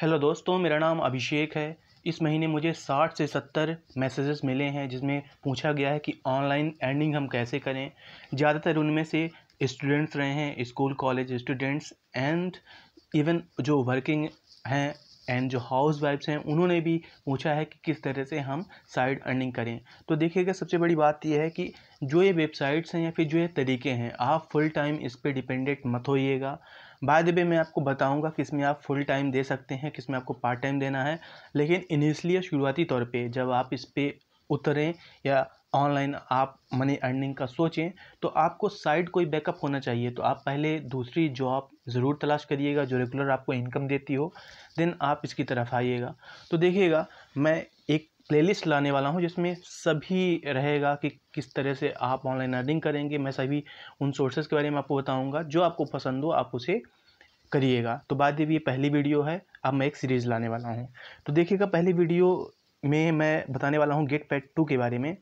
hello दोस्तों मेरा नाम अभिषेक है इस महीने मुझे 60 से 70 मैसेजेस मिले हैं जिसमें पूछा गया है कि ऑनलाइन एंडिंग हम कैसे करें ज़्यादातर उनमें से स्टूडेंट्स रहे हैं school college students and even जो वर्किंग हैं एंड जो हाउस वाइफ्स हैं उन्होंने भी पूछा है कि किस तरह से हम साइड अर्निंग करें तो देखिएगा सबसे बड़ी बात यह है कि जो ये वेबसाइट्स हैं या फिर जो ये तरीके हैं आप फुल टाइम इस पर डिपेंडेंट मत होइएगा बाद में मैं आपको बताऊंगा किस में आप फुल टाइम दे सकते हैं किस में आपको पार्ट टाइम देना है लेकिन इनिशली शुरुआती तौर पे जब आप इस पर उतरें या ऑनलाइन आप मनी अर्निंग का सोचें तो आपको साइड कोई बैकअप होना चाहिए तो आप पहले दूसरी जॉब ज़रूर तलाश करिएगा जो रेगुलर आपको इनकम देती हो देन आप इसकी तरफ आइएगा तो देखिएगा मैं एक प्लेलिस्ट लाने वाला हूँ जिसमें सभी रहेगा कि किस तरह से आप ऑनलाइन अर्निंग करेंगे मैं सभी उन सोर्सेज के बारे में आपको बताऊँगा जो आपको पसंद हो आप उसे करिएगा तो बाद ये पहली वीडियो है अब मैं एक सीरीज़ लाने वाला हूँ तो देखिएगा पहली वीडियो में मैं बताने वाला हूँ गेट पैट टू के बारे में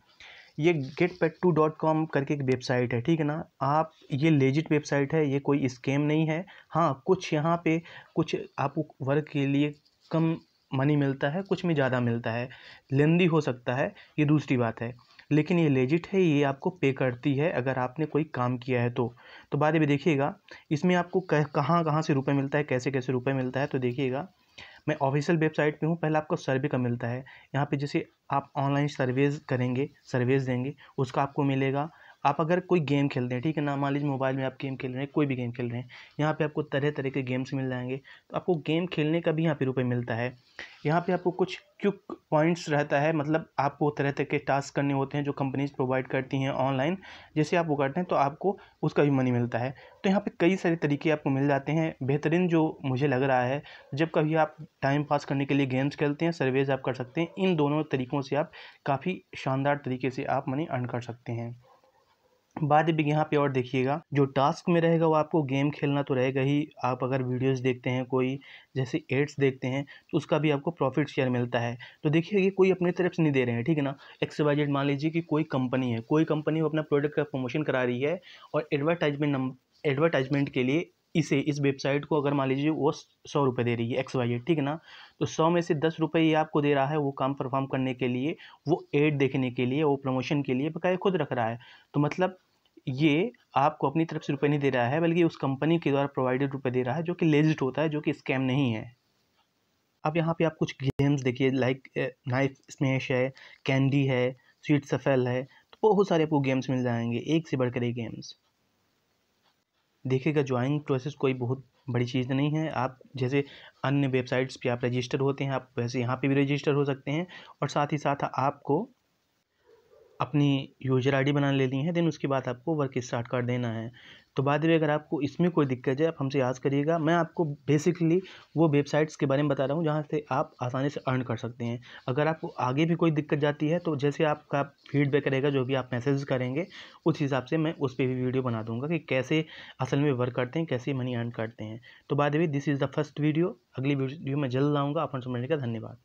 ये get pet two dot com करके एक वेबसाइट है ठीक है ना आप ये लेजिट वेबसाइट है ये कोई स्कैम नहीं है हाँ कुछ यहाँ पे कुछ आपको वर्क के लिए कम मनी मिलता है कुछ में ज़्यादा मिलता है लेंदी हो सकता है ये दूसरी बात है लेकिन ये लेजिट है ये आपको पे करती है अगर आपने कोई काम किया है तो तो बाद में देखिएगा इसमें आपको कहाँ कहाँ से रुपए मिलता है कैसे कैसे रुपए मिलता है तो देखिएगा मैं ऑफिशियल वेबसाइट पे हूँ पहले आपको सर्वे का मिलता है यहाँ पे जैसे आप ऑनलाइन सर्वेज करेंगे सर्वेज देंगे उसका आपको मिलेगा आप अगर कोई गेम खेलते हैं ठीक है ना मान लीजिए मोबाइल में आप गेम खेल रहे हैं कोई भी गेम खेल रहे हैं यहाँ पे आपको तरह तरह के गेम्स मिल जाएंगे तो आपको गेम खेलने का भी यहाँ पे रुपये मिलता है यहाँ पे आपको कुछ क्यूक पॉइंट्स रहता है मतलब आपको तरह तरह के टास्क करने होते हैं जो कंपनीज प्रोवाइड करती हैं ऑनलाइन जैसे आप वो करते हैं तो आपको उसका भी मनी मिलता है तो यहाँ पर कई सारे तरीके आपको मिल जाते हैं बेहतरीन जो मुझे लग रहा है जब कभी आप टाइम पास करने के लिए गेम्स खेलते हैं सर्वेज आप कर सकते हैं इन दोनों तरीक़ों से आप काफ़ी शानदार तरीके से आप मनी अर्न कर सकते हैं बाद भी यहाँ पे और देखिएगा जो टास्क में रहेगा वो आपको गेम खेलना तो रहेगा ही आप अगर वीडियोस देखते हैं कोई जैसे एड्स देखते हैं तो उसका भी आपको प्रॉफिट शेयर मिलता है तो देखिए ये कोई अपनी तरफ से नहीं दे रहे हैं ठीक है ना एक्स वाई जेड मान लीजिए कि कोई कंपनी है कोई कंपनी वो अपना प्रोडक्ट का प्रमोशन करा रही है और एडवर्टाइजमेंट नंबर एडवर्टाइजमेंट के लिए इसे इस वेबसाइट को अगर मान लीजिए वो सौ रुपये दे रही है एक्स वाई ठीक है ना तो सौ में से दस रुपये ये आपको दे रहा है वो काम परफॉर्म करने के लिए वो एड देखने के लिए वो प्रमोशन के लिए बकाया खुद रख रहा है तो मतलब ये आपको अपनी तरफ से रुपये नहीं दे रहा है बल्कि उस कंपनी के द्वारा प्रोवाइडेड रुपये दे रहा है जो कि लेजिट होता है जो कि स्कैम नहीं है अब यहाँ पे आप कुछ गेम्स देखिए लाइक नाइफ स्मैश है कैंडी है स्वीट सफेल है तो बहुत सारे आपको गेम्स मिल जाएंगे एक से बढ़कर एक गेम्स देखिएगा ज्वाइनिंग प्रोसेस कोई बहुत बड़ी चीज़ नहीं है आप जैसे अन्य वेबसाइट्स पे आप रजिस्टर होते हैं आप वैसे यहाँ पे भी रजिस्टर हो सकते हैं और साथ ही साथ आपको अपनी यूजर आईडी बना लेनी है देन उसके बाद आपको वर्क स्टार्ट कर देना है तो बाद में अगर आपको इसमें कोई दिक्कत है आप हमसे याद करिएगा मैं आपको बेसिकली वो वेबसाइट्स के बारे में बता रहा हूँ जहाँ से आप आसानी से अर्न कर सकते हैं अगर आपको आगे भी कोई दिक्कत जाती है तो जैसे आपका फीडबैक रहेगा जो भी आप मैसेज करेंगे उस हिसाब से मैं उस पर भी वीडियो बना दूँगा कि कैसे असल में वर्क करते हैं कैसे मनी अर्न करते हैं तो बाद this is the first video अगली वीडियो मैं जल्द लाऊँगा अपन समझने का धन्यवाद